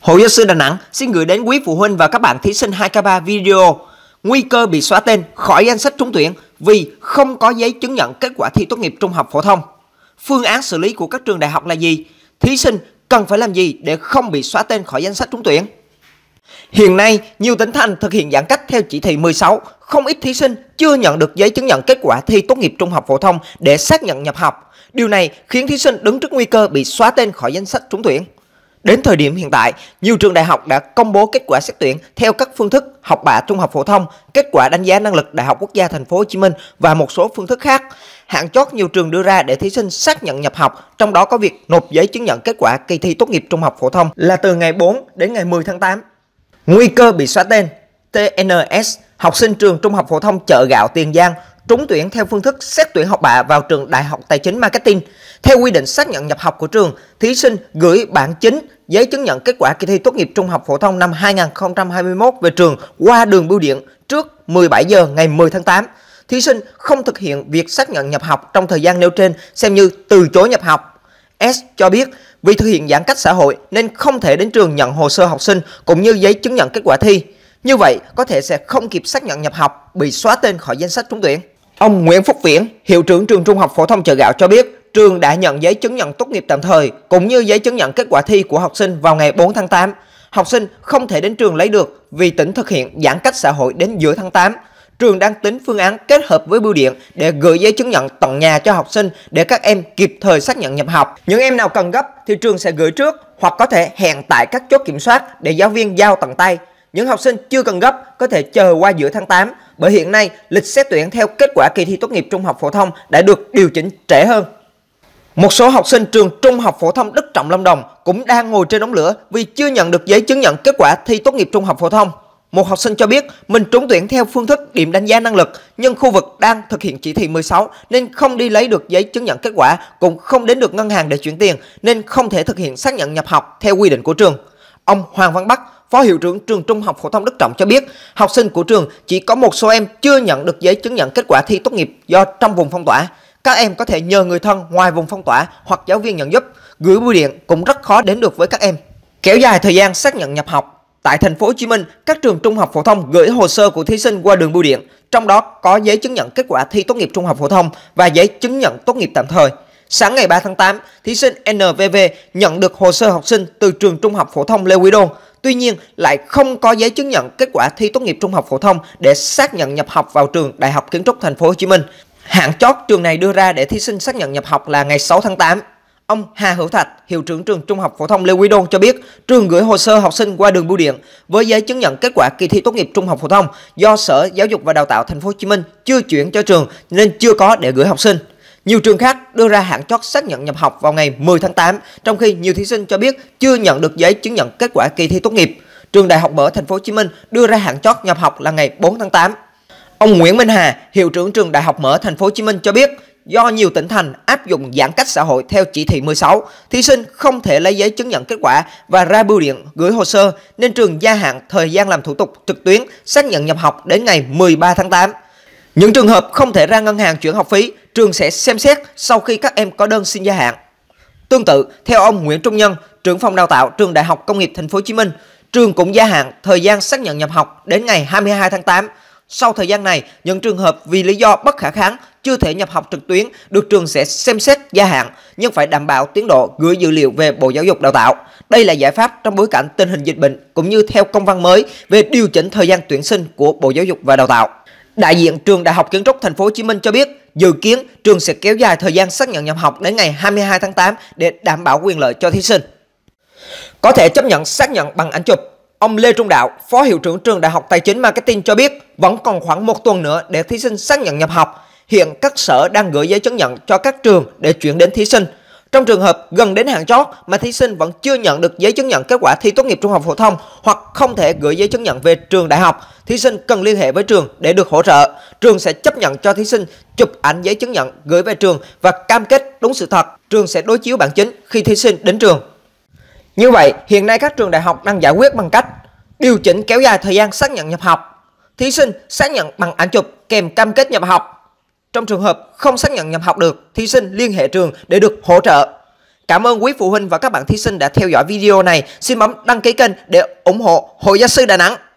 Hội Giáo sư Đà Nẵng xin gửi đến quý phụ huynh và các bạn thí sinh 2K3 video Nguy cơ bị xóa tên khỏi danh sách trúng tuyển vì không có giấy chứng nhận kết quả thi tốt nghiệp trung học phổ thông. Phương án xử lý của các trường đại học là gì? Thí sinh cần phải làm gì để không bị xóa tên khỏi danh sách trúng tuyển? Hiện nay, nhiều tỉnh thành thực hiện giãn cách theo chỉ thị 16, không ít thí sinh chưa nhận được giấy chứng nhận kết quả thi tốt nghiệp trung học phổ thông để xác nhận nhập học. Điều này khiến thí sinh đứng trước nguy cơ bị xóa tên khỏi danh sách trúng tuyển. Đến thời điểm hiện tại, nhiều trường đại học đã công bố kết quả xét tuyển theo các phương thức học bạ trung học phổ thông, kết quả đánh giá năng lực Đại học Quốc gia Thành phố Hồ Chí Minh và một số phương thức khác. hạn chót nhiều trường đưa ra để thí sinh xác nhận nhập học, trong đó có việc nộp giấy chứng nhận kết quả kỳ thi tốt nghiệp trung học phổ thông là từ ngày 4 đến ngày 10 tháng 8. Nguy cơ bị xóa tên TNS, học sinh trường trung học phổ thông chợ gạo Tiền Giang trúng tuyển theo phương thức xét tuyển học bạ vào trường Đại học Tài chính Marketing. Theo quy định xác nhận nhập học của trường, thí sinh gửi bản chính giấy chứng nhận kết quả kỳ thi tốt nghiệp trung học phổ thông năm 2021 về trường qua đường bưu điện trước 17 giờ ngày 10 tháng 8. Thí sinh không thực hiện việc xác nhận nhập học trong thời gian nêu trên xem như từ chối nhập học. S cho biết vì thực hiện giãn cách xã hội nên không thể đến trường nhận hồ sơ học sinh cũng như giấy chứng nhận kết quả thi. Như vậy, có thể sẽ không kịp xác nhận nhập học, bị xóa tên khỏi danh sách trúng tuyển. Ông Nguyễn Phúc Viễn, hiệu trưởng trường trung học phổ thông chợ gạo cho biết, trường đã nhận giấy chứng nhận tốt nghiệp tạm thời cũng như giấy chứng nhận kết quả thi của học sinh vào ngày 4 tháng 8. Học sinh không thể đến trường lấy được vì tỉnh thực hiện giãn cách xã hội đến giữa tháng 8. Trường đang tính phương án kết hợp với bưu điện để gửi giấy chứng nhận tận nhà cho học sinh để các em kịp thời xác nhận nhập học. Những em nào cần gấp thì trường sẽ gửi trước hoặc có thể hẹn tại các chốt kiểm soát để giáo viên giao tận tay những học sinh chưa cần gấp có thể chờ qua giữa tháng 8 bởi hiện nay lịch xét tuyển theo kết quả kỳ thi tốt nghiệp trung học phổ thông đã được điều chỉnh trễ hơn. Một số học sinh trường Trung học phổ thông Đức Trọng Lâm Đồng cũng đang ngồi trên đống lửa vì chưa nhận được giấy chứng nhận kết quả thi tốt nghiệp trung học phổ thông. Một học sinh cho biết mình trúng tuyển theo phương thức điểm đánh giá năng lực nhưng khu vực đang thực hiện chỉ thị 16 nên không đi lấy được giấy chứng nhận kết quả cũng không đến được ngân hàng để chuyển tiền nên không thể thực hiện xác nhận nhập học theo quy định của trường. Ông Hoàng Văn Bắc, Phó Hiệu trưởng trường Trung học Phổ thông Đức Trọng cho biết, học sinh của trường chỉ có một số em chưa nhận được giấy chứng nhận kết quả thi tốt nghiệp do trong vùng phong tỏa. Các em có thể nhờ người thân ngoài vùng phong tỏa hoặc giáo viên nhận giúp, gửi bưu điện cũng rất khó đến được với các em. Kéo dài thời gian xác nhận nhập học, Tại thành phố Hồ Chí Minh, các trường trung học phổ thông gửi hồ sơ của thí sinh qua đường bưu điện, trong đó có giấy chứng nhận kết quả thi tốt nghiệp trung học phổ thông và giấy chứng nhận tốt nghiệp tạm thời. Sáng ngày 3 tháng 8, thí sinh NVV nhận được hồ sơ học sinh từ trường trung học phổ thông Lê Quý Đôn Tuy nhiên lại không có giấy chứng nhận kết quả thi tốt nghiệp trung học phổ thông để xác nhận nhập học vào trường Đại học Kiến trúc Thành phố Hồ Chí Minh. Hạn chót trường này đưa ra để thí sinh xác nhận nhập học là ngày 6 tháng 8. Ông Hà Hữu Thạch, hiệu trưởng trường Trung học phổ thông Lê Quý Đôn cho biết, trường gửi hồ sơ học sinh qua đường bưu điện với giấy chứng nhận kết quả kỳ thi tốt nghiệp trung học phổ thông do Sở Giáo dục và Đào tạo Thành phố Hồ Chí Minh chưa chuyển cho trường nên chưa có để gửi học sinh. Nhiều trường khác đưa ra hạn chót xác nhận nhập học vào ngày 10 tháng 8, trong khi nhiều thí sinh cho biết chưa nhận được giấy chứng nhận kết quả kỳ thi tốt nghiệp. Trường Đại học mở Thành phố Hồ Chí Minh đưa ra hạn chót nhập học là ngày 4 tháng 8. Ông Nguyễn Minh Hà, hiệu trưởng trường Đại học mở Thành phố Hồ Chí Minh cho biết, do nhiều tỉnh thành áp dụng giãn cách xã hội theo chỉ thị 16, thí sinh không thể lấy giấy chứng nhận kết quả và ra bưu điện gửi hồ sơ nên trường gia hạn thời gian làm thủ tục trực tuyến xác nhận nhập học đến ngày 13 tháng 8. Những trường hợp không thể ra ngân hàng chuyển học phí, trường sẽ xem xét sau khi các em có đơn xin gia hạn. Tương tự, theo ông Nguyễn Trung Nhân, trưởng phòng đào tạo trường Đại học Công nghiệp Thành phố Hồ Chí Minh, trường cũng gia hạn thời gian xác nhận nhập học đến ngày 22 tháng 8. Sau thời gian này, những trường hợp vì lý do bất khả kháng chưa thể nhập học trực tuyến được trường sẽ xem xét gia hạn nhưng phải đảm bảo tiến độ gửi dữ liệu về Bộ Giáo dục Đào tạo. Đây là giải pháp trong bối cảnh tình hình dịch bệnh cũng như theo công văn mới về điều chỉnh thời gian tuyển sinh của Bộ Giáo dục và Đào tạo. Đại diện trường Đại học Kiến trúc Thành phố Hồ Chí Minh cho biết, dự kiến trường sẽ kéo dài thời gian xác nhận nhập học đến ngày 22 tháng 8 để đảm bảo quyền lợi cho thí sinh. Có thể chấp nhận xác nhận bằng ảnh chụp. Ông Lê Trung Đạo, Phó Hiệu trưởng trường Đại học Tài chính Marketing cho biết, vẫn còn khoảng một tuần nữa để thí sinh xác nhận nhập học. Hiện các sở đang gửi giấy chứng nhận cho các trường để chuyển đến thí sinh. Trong trường hợp gần đến hạn chót mà thí sinh vẫn chưa nhận được giấy chứng nhận kết quả thi tốt nghiệp trung học phổ thông hoặc không thể gửi giấy chứng nhận về trường đại học, thí sinh cần liên hệ với trường để được hỗ trợ. Trường sẽ chấp nhận cho thí sinh chụp ảnh giấy chứng nhận gửi về trường và cam kết đúng sự thật. Trường sẽ đối chiếu bản chính khi thí sinh đến trường. Như vậy, hiện nay các trường đại học đang giải quyết bằng cách điều chỉnh kéo dài thời gian xác nhận nhập học. Thí sinh xác nhận bằng ảnh chụp kèm cam kết nhập học trong trường hợp không xác nhận nhập học được, thí sinh liên hệ trường để được hỗ trợ. Cảm ơn quý phụ huynh và các bạn thí sinh đã theo dõi video này. Xin bấm đăng ký kênh để ủng hộ Hội Gia sư Đà Nẵng.